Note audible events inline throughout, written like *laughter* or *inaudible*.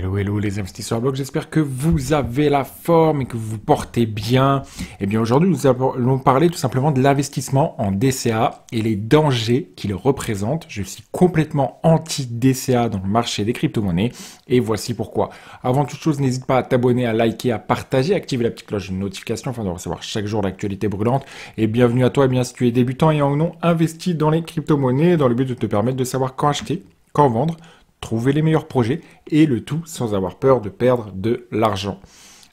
Hello, hello les investisseurs blog. j'espère que vous avez la forme et que vous portez bien. Et eh bien aujourd'hui, nous allons parler tout simplement de l'investissement en DCA et les dangers qu'il représente. Je suis complètement anti-DCA dans le marché des crypto-monnaies et voici pourquoi. Avant toute chose, n'hésite pas à t'abonner, à liker, à partager, à activer la petite cloche de notification afin de recevoir chaque jour l'actualité brûlante. Et bienvenue à toi, eh bien si tu es débutant et en non investi dans les crypto-monnaies dans le but de te permettre de savoir quand acheter, quand vendre, trouver les meilleurs projets et le tout sans avoir peur de perdre de l'argent.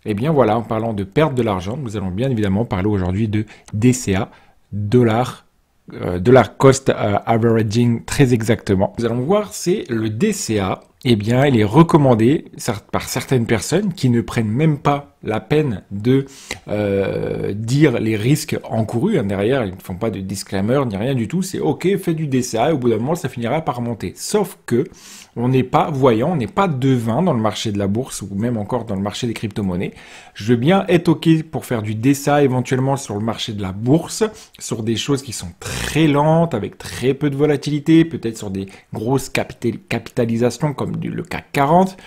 Et eh bien voilà, en parlant de perte de l'argent, nous allons bien évidemment parler aujourd'hui de DCA, euh, dollar cost euh, averaging très exactement. Nous allons voir, c'est le DCA. Eh bien, il est recommandé par certaines personnes qui ne prennent même pas la peine de euh, dire les risques encourus. Hein, derrière, ils ne font pas de disclaimer ni rien du tout. C'est OK, fais du DCA au bout d'un moment, ça finira par monter. Sauf que on n'est pas voyant, on n'est pas devin dans le marché de la bourse ou même encore dans le marché des crypto-monnaies. Je veux bien être OK pour faire du DCA éventuellement sur le marché de la bourse, sur des choses qui sont très lentes, avec très peu de volatilité, peut-être sur des grosses capitalisations comme le CAC 40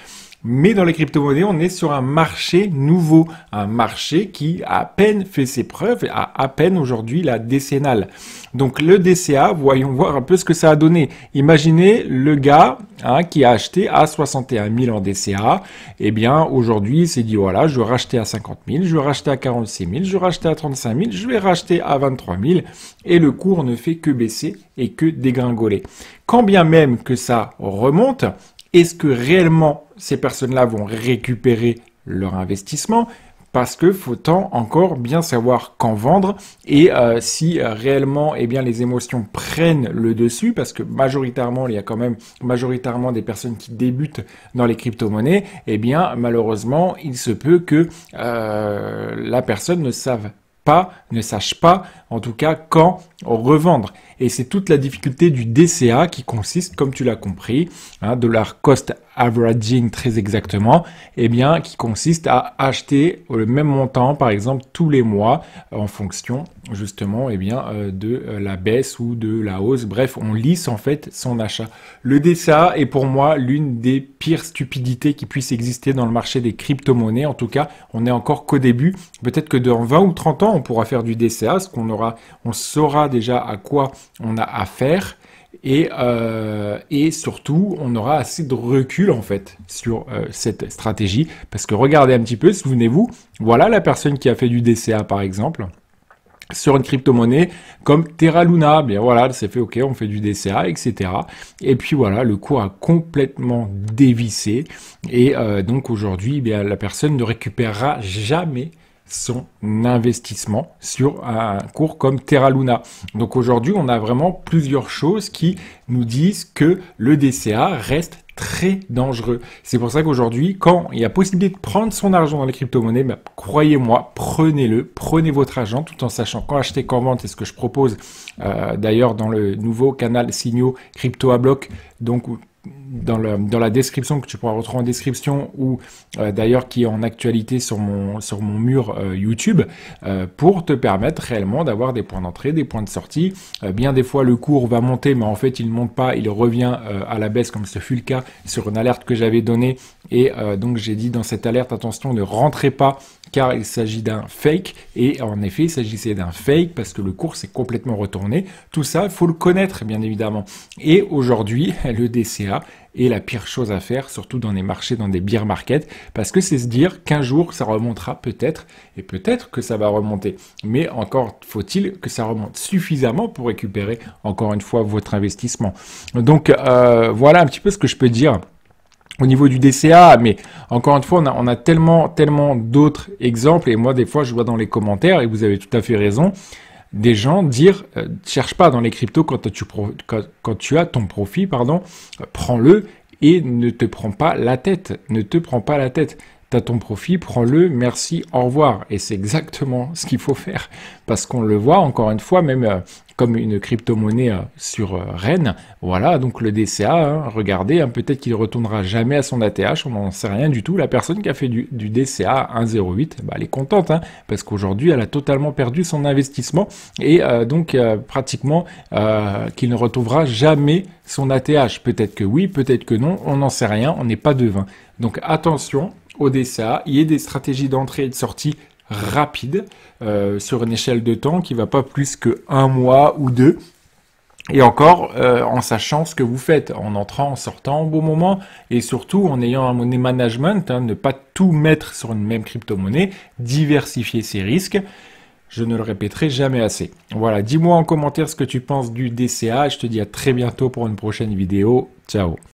mais dans les crypto-monnaies, on est sur un marché nouveau, un marché qui a à peine fait ses preuves, a à peine aujourd'hui la décennale. Donc le DCA, voyons voir un peu ce que ça a donné. Imaginez le gars hein, qui a acheté à 61 000 en DCA, eh bien aujourd'hui il s'est dit voilà, je vais racheter à 50 000, je vais racheter à 46 000, je vais racheter à 35 000, je vais racheter à 23 000, et le cours ne fait que baisser et que dégringoler. Quand bien même que ça remonte, est-ce que réellement ces personnes-là vont récupérer leur investissement parce que faut-on encore bien savoir quand vendre et euh, si euh, réellement eh bien les émotions prennent le dessus parce que majoritairement il y a quand même majoritairement des personnes qui débutent dans les crypto-monnaies eh bien malheureusement il se peut que euh, la personne ne savent ne sache pas, en tout cas, quand revendre. Et c'est toute la difficulté du DCA qui consiste, comme tu l'as compris, un hein, dollar cost averaging très exactement, et eh bien, qui consiste à acheter le même montant, par exemple, tous les mois, en fonction, justement, et eh bien, euh, de euh, la baisse ou de la hausse. Bref, on lisse, en fait, son achat. Le DCA est pour moi l'une des pires stupidités qui puisse exister dans le marché des crypto-monnaies. En tout cas, on est encore qu'au début. Peut-être que dans 20 ou 30 ans, on pourra faire du DCA, ce qu'on aura, on saura déjà à quoi on a affaire. Et, euh, et surtout, on aura assez de recul en fait sur euh, cette stratégie. Parce que regardez un petit peu, souvenez-vous, voilà la personne qui a fait du DCA par exemple sur une crypto-monnaie comme Terra Luna. Bien voilà, c'est fait, ok, on fait du DCA, etc. Et puis voilà, le cours a complètement dévissé. Et euh, donc aujourd'hui, eh bien la personne ne récupérera jamais son investissement sur un cours comme Terra Luna. Donc aujourd'hui, on a vraiment plusieurs choses qui nous disent que le DCA reste très dangereux. C'est pour ça qu'aujourd'hui, quand il y a possibilité de prendre son argent dans les crypto-monnaies, bah, croyez-moi, prenez-le, prenez votre argent tout en sachant quand acheter, quand vendre, c'est ce que je propose euh, d'ailleurs dans le nouveau canal Signaux Crypto à Bloc, donc dans, dans, la description que tu pourras retrouver en description ou euh, d'ailleurs qui est en actualité sur mon, sur mon mur euh, YouTube euh, pour te permettre réellement d'avoir des points d'entrée, des points de sortie. bien des fois le cours va monter mais en fait il ne monte pas, il revient à la baisse comme ce fut le cas sur une alerte que j'avais donnée et donc j'ai dit dans cette alerte attention ne rentrez pas car il s'agit d'un fake et en effet il s'agissait d'un fake parce que le cours s'est complètement retourné. Tout ça il faut le connaître bien évidemment et aujourd'hui *laughs* le DCA et la pire chose à faire, surtout dans les marchés, dans des beer markets, parce que c'est se dire qu'un jour ça remontera peut-être, et peut-être que ça va remonter. Mais encore faut-il que ça remonte suffisamment pour récupérer encore une fois votre investissement. Donc euh, voilà un petit peu ce que je peux dire au niveau du DCA, mais encore une fois, on a, on a tellement, tellement d'autres exemples, et moi, des fois, je vois dans les commentaires, et vous avez tout à fait raison, des gens dire euh, cherche pas dans les cryptos quand tu, tu as ton profit, pardon, euh, prends-le et ne te prends pas la tête. Ne te prends pas la tête. as ton profit, prends-le, merci, au revoir. Et c'est exactement ce qu'il faut faire. Parce qu'on le voit, encore une fois, même euh, comme une crypto-monnaie euh, sur euh, Rennes. Voilà, donc le DCA, hein, regardez, hein, peut-être qu'il retournera jamais à son ATH, on n'en sait rien du tout. La personne qui a fait du, DCA 1,08, bah, elle est contente, hein, parce qu'aujourd'hui, elle a totalement perdu son investissement, et euh, donc pratiquement qu'il ne retrouvera jamais son ATH. Peut-être que oui, peut-être que non, on n'en sait rien, on n'est pas devin. Donc attention, au DCA, il y a des stratégies d'entrée et de sortie rapide euh, sur une échelle de temps qui va pas plus que un mois ou deux. Et encore euh, en sachant ce que vous faites, en entrant, en sortant au bon moment, et surtout en ayant un money management, hein, ne pas tout mettre sur une même crypto-monnaie, diversifier ses risques. Je ne le répéterai jamais assez. Voilà, dis-moi en commentaire ce que tu penses du DCA. Je te dis à très bientôt pour une prochaine vidéo. Ciao